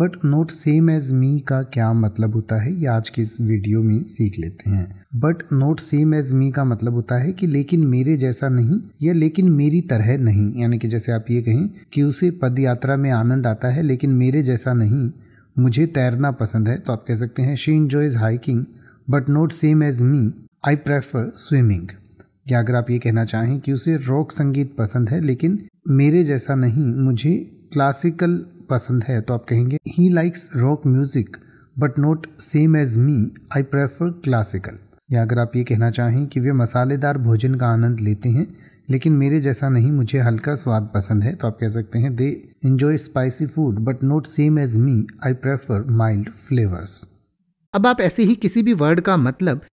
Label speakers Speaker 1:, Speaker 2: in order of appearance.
Speaker 1: but not same as me का क्या मतलब होता है ये आज के इस वीडियो में सीख लेते हैं but not same as me का मतलब होता है कि लेकिन मेरे जैसा नहीं या लेकिन मेरी तरह नहीं यानी कि जैसे आप ये कहें कि उसे पद यात्रा में आनंद आता है लेकिन मेरे जैसा नहीं मुझे तैरना पसंद है तो आप कह सकते हैं she is hiking but not same as me I prefer swimming या अगर आप ये कहना चाहें कि उसे रॉक संगीत पसंद है लेकिन मेरे जैसा नहीं मुझे क्लासिकल पसंद है तो आप कहेंगे he likes rock music but not same as me I prefer classical या अगर आप ये कहना चाहें कि वे मसालेदार भोजन का आनंद लेते हैं लेकिन मेरे जैसा नहीं मुझे हल्का स्वाद पसंद है तो आप कह सकते हैं they enjoy spicy food but not same as me I prefer mild flavours
Speaker 2: अब आप ऐसे ही किसी भी वर्ड का मतलब